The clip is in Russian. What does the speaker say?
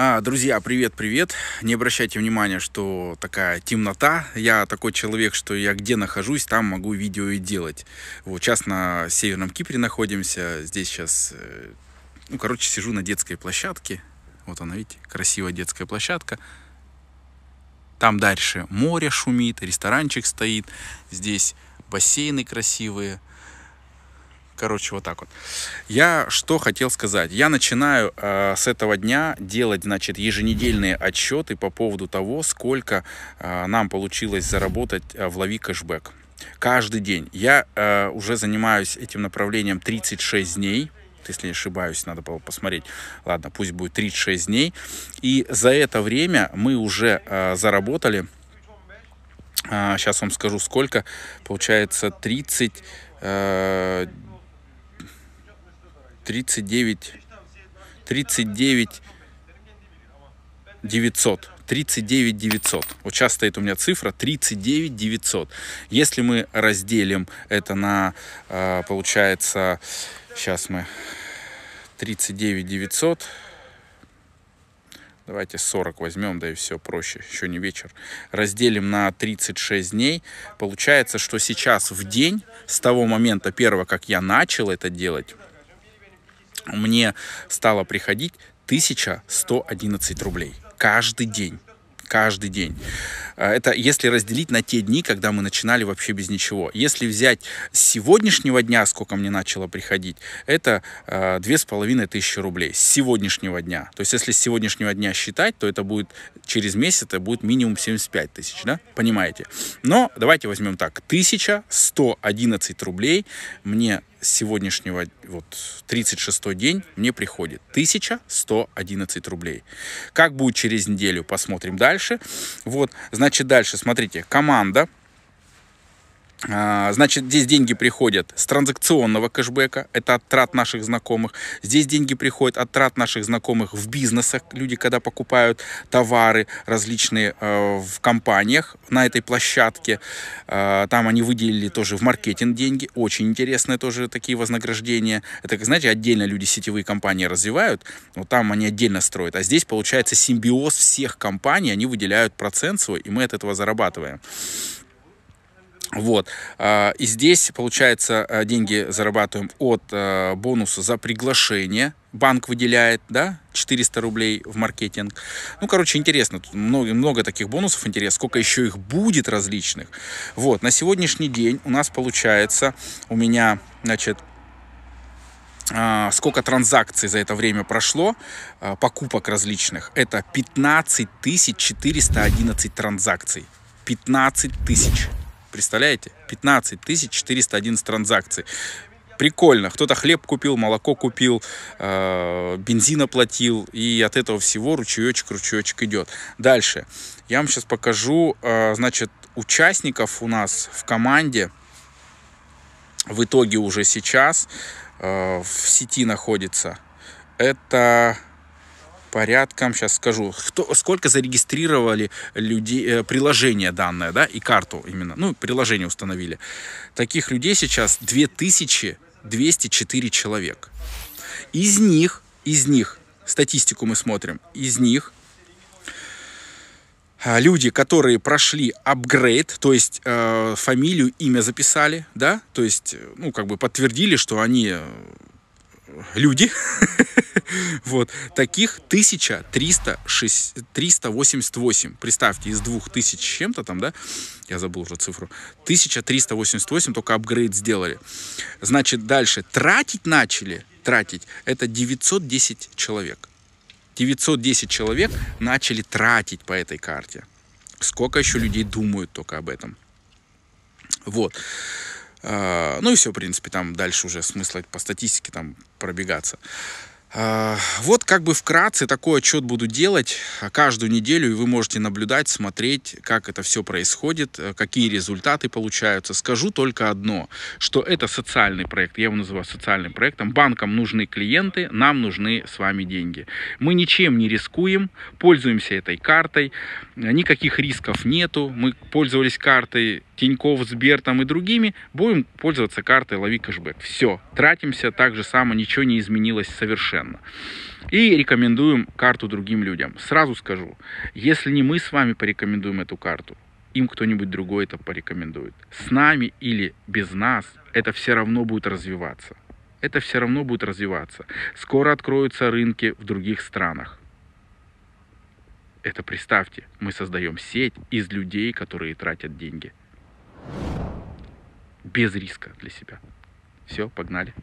А, друзья, привет-привет. Не обращайте внимания, что такая темнота. Я такой человек, что я где нахожусь, там могу видео и делать. Вот сейчас на Северном Кипре находимся. Здесь сейчас, э, ну, короче, сижу на детской площадке. Вот она, видите, красивая детская площадка. Там дальше море шумит, ресторанчик стоит. Здесь бассейны красивые. Короче, вот так вот. Я что хотел сказать. Я начинаю э, с этого дня делать, значит, еженедельные отчеты по поводу того, сколько э, нам получилось заработать э, в лови кэшбэк. Каждый день. Я э, уже занимаюсь этим направлением 36 дней если не ошибаюсь, надо было посмотреть. Ладно, пусть будет 36 дней. И за это время мы уже э, заработали, э, сейчас вам скажу сколько, получается 30... Э, 39 39 900. 39 900. Вот сейчас стоит у меня цифра 39 900. Если мы разделим это на, а, получается, сейчас мы 39 900. Давайте 40 возьмем, да и все проще, еще не вечер. Разделим на 36 дней. Получается, что сейчас в день, с того момента первого, как я начал это делать, мне стало приходить 1111 рублей каждый день каждый день. Э, это если разделить на те дни, когда мы начинали вообще без ничего. Если взять с сегодняшнего дня, сколько мне начало приходить, это э, две с половиной тысячи рублей с сегодняшнего дня. То есть если с сегодняшнего дня считать, то это будет через месяц, это будет минимум 75 тысяч, да? Понимаете? Но давайте возьмем так. 1111 рублей мне сегодняшнего, вот, 36-й день мне приходит 1111 рублей. Как будет через неделю, посмотрим дальше. Вот, значит, дальше, смотрите, команда а, значит, здесь деньги приходят с транзакционного кэшбэка, это от трат наших знакомых. Здесь деньги приходят от трат наших знакомых в бизнесах. Люди, когда покупают товары различные э, в компаниях на этой площадке, э, там они выделили тоже в маркетинг деньги. Очень интересные тоже такие вознаграждения. Это, знаете, отдельно люди сетевые компании развивают, но там они отдельно строят. А здесь получается симбиоз всех компаний, они выделяют процент свой, и мы от этого зарабатываем. Вот. А, и здесь, получается, э, деньги зарабатываем от э, бонуса за приглашение. Банк выделяет, да, 400 рублей в маркетинг. Ну, короче, интересно. Тут много, много таких бонусов интересно. Сколько еще их будет различных. Вот. На сегодняшний день у нас получается, у меня, значит, а, сколько транзакций за это время прошло, а, покупок различных. Это 15 411 транзакций. 15 тысяч. Представляете? 15 411 транзакций. Прикольно. Кто-то хлеб купил, молоко купил, э, бензин оплатил. И от этого всего ручеечек, ручеечек идет. Дальше. Я вам сейчас покажу, э, значит, участников у нас в команде. В итоге уже сейчас э, в сети находится. Это порядком, сейчас скажу, кто, сколько зарегистрировали людей, э, приложение данное, да, и карту именно, ну, приложение установили. Таких людей сейчас 2204 человек. Из них, из них, статистику мы смотрим, из них а, люди, которые прошли апгрейд, то есть э, фамилию, имя записали, да, то есть, э, ну, как бы подтвердили, что они э, люди. вот. Таких 1306, 388. Представьте, из 2000 с чем-то там, да? Я забыл уже цифру. 1388 только апгрейд сделали. Значит, дальше. Тратить начали, тратить, это 910 человек. 910 человек начали тратить по этой карте. Сколько еще людей думают только об этом. Вот. А, ну и все, в принципе, там дальше уже смысла по статистике там пробегаться. А, вот как бы вкратце такой отчет буду делать каждую неделю, и вы можете наблюдать, смотреть, как это все происходит, э, какие результаты получаются. Скажу только одно, что это социальный проект, я его называю социальным проектом. Банкам нужны клиенты, нам нужны с вами деньги. Мы ничем не рискуем, пользуемся этой картой, никаких рисков нету, мы пользовались картой Тиньков, Сбер там и другими, будем пользоваться картой «Лови кэшбэк». Все, тратимся так же само, ничего не изменилось совершенно. И рекомендуем карту другим людям. Сразу скажу, если не мы с вами порекомендуем эту карту, им кто-нибудь другой это порекомендует. С нами или без нас это все равно будет развиваться. Это все равно будет развиваться. Скоро откроются рынки в других странах. Это представьте, мы создаем сеть из людей, которые тратят деньги без риска для себя. Все, погнали.